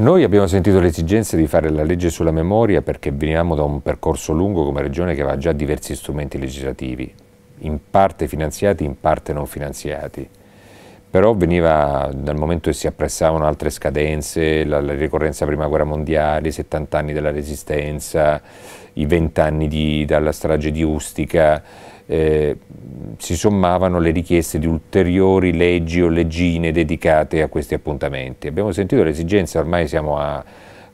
Noi abbiamo sentito l'esigenza di fare la legge sulla memoria perché veniamo da un percorso lungo come Regione che aveva già diversi strumenti legislativi, in parte finanziati, in parte non finanziati. Però veniva dal momento che si appressavano altre scadenze, la, la ricorrenza prima guerra mondiale, i 70 anni della resistenza, i 20 anni di, dalla strage di Ustica, eh, si sommavano le richieste di ulteriori leggi o leggine dedicate a questi appuntamenti. Abbiamo sentito l'esigenza, ormai siamo a,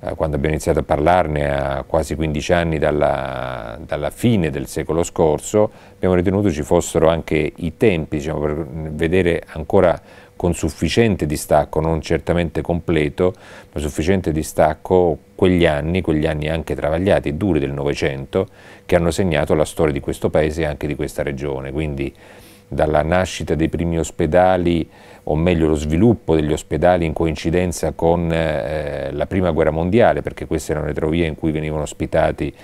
a, quando abbiamo iniziato a parlarne, a quasi 15 anni dalla, dalla, fine del secolo scorso, abbiamo ritenuto ci fossero anche i tempi diciamo, per vedere ancora con sufficiente distacco, non certamente completo, ma sufficiente distacco quegli anni, quegli anni anche travagliati e duri del Novecento, che hanno segnato la storia di questo paese e anche di questa regione. Quindi dalla nascita dei primi ospedali, o meglio lo sviluppo degli ospedali in coincidenza con eh, eh, la prima guerra mondiale, perché queste erano le trovie in cui venivano ospitati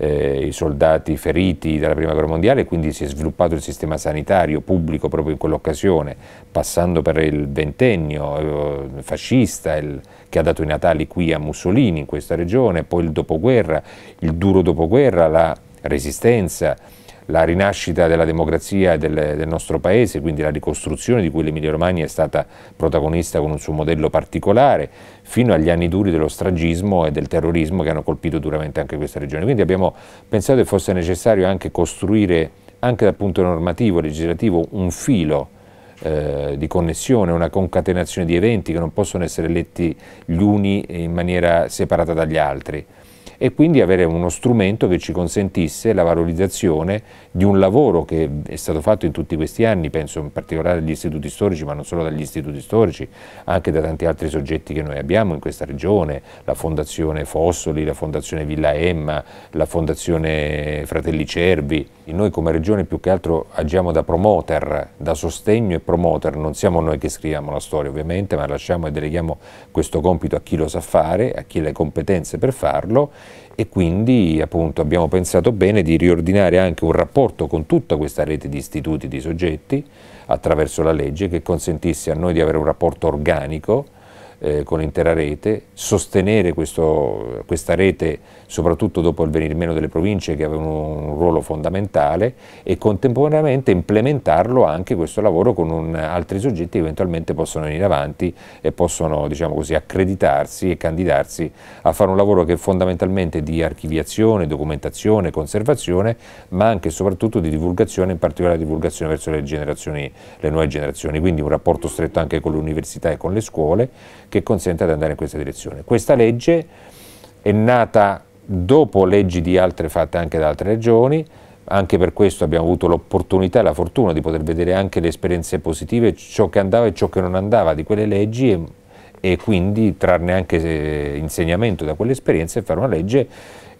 eh, i soldati feriti dalla prima guerra mondiale, quindi si è sviluppato il sistema sanitario pubblico proprio in quell'occasione, passando per il ventennio eh, fascista il, che ha dato i natali qui a Mussolini in questa regione, poi il dopoguerra, il duro dopoguerra, la resistenza la rinascita della democrazia del, del, nostro paese, quindi la ricostruzione di cui l'Emilia Romagna è stata protagonista con un suo modello particolare, fino agli anni duri dello stragismo e del terrorismo che hanno colpito duramente anche questa regione. Quindi abbiamo pensato che fosse necessario anche costruire, anche dal punto normativo, e legislativo, un filo eh, di connessione, una concatenazione di eventi che non possono essere letti gli uni in maniera separata dagli altri e quindi avere uno strumento che ci consentisse la valorizzazione di un lavoro che è stato fatto in tutti questi anni, penso in particolare agli istituti storici, ma non solo dagli istituti storici, anche da tanti altri soggetti che noi abbiamo in questa regione, la Fondazione Fossoli, la Fondazione Villa Emma, la Fondazione Fratelli Cervi. Noi come regione più che altro agiamo da promoter, da sostegno e promoter, non siamo noi che scriviamo la storia ovviamente, ma lasciamo e deleghiamo questo compito a chi lo sa fare, a chi ha le competenze per farlo e quindi appunto, abbiamo pensato bene di riordinare anche un rapporto con tutta questa rete di istituti, di soggetti attraverso la legge che consentisse a noi di avere un rapporto organico eh, con l'intera rete, sostenere questo, questa rete soprattutto dopo il venir meno delle province che avevano un ruolo fondamentale e contemporaneamente implementarlo anche questo lavoro con un, altri soggetti che eventualmente possono venire avanti e possono diciamo così, accreditarsi e candidarsi a fare un lavoro che è fondamentalmente di archiviazione, documentazione, conservazione ma anche e soprattutto di divulgazione, in particolare divulgazione verso le, le nuove generazioni, quindi un rapporto stretto anche con le università e con le scuole che consenta di andare in questa direzione. Questa legge è nata dopo leggi di altre fatte anche da altre regioni, anche per questo abbiamo avuto l'opportunità e la fortuna di poter vedere anche le esperienze positive, ciò che andava e ciò che non andava di quelle leggi e, e quindi trarne anche eh, insegnamento da quelle esperienze e fare una legge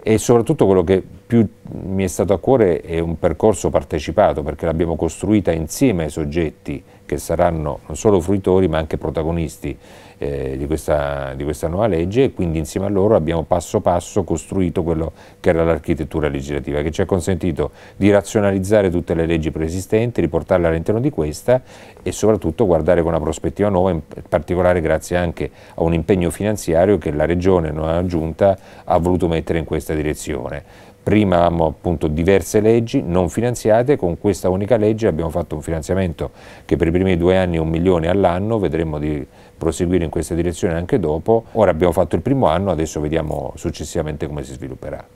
e soprattutto quello che più mi è stato a cuore è un percorso partecipato perché l'abbiamo costruita insieme ai soggetti che saranno non solo fruitori ma anche protagonisti eh, di, questa, di, questa, nuova legge e quindi insieme a loro abbiamo passo passo costruito quello che era l'architettura legislativa che ci ha consentito di razionalizzare tutte le leggi preesistenti, riportarle all'interno di questa e soprattutto guardare con una prospettiva nuova, in particolare grazie anche a un impegno finanziario che la Regione non la Giunta ha voluto mettere in questa direzione Prima avevamo appunto diverse leggi non finanziate, con questa unica legge abbiamo fatto un finanziamento che per i primi due anni è un milione all'anno, vedremo di proseguire in questa direzione anche dopo. Ora abbiamo fatto il primo anno, adesso vediamo successivamente come si svilupperà.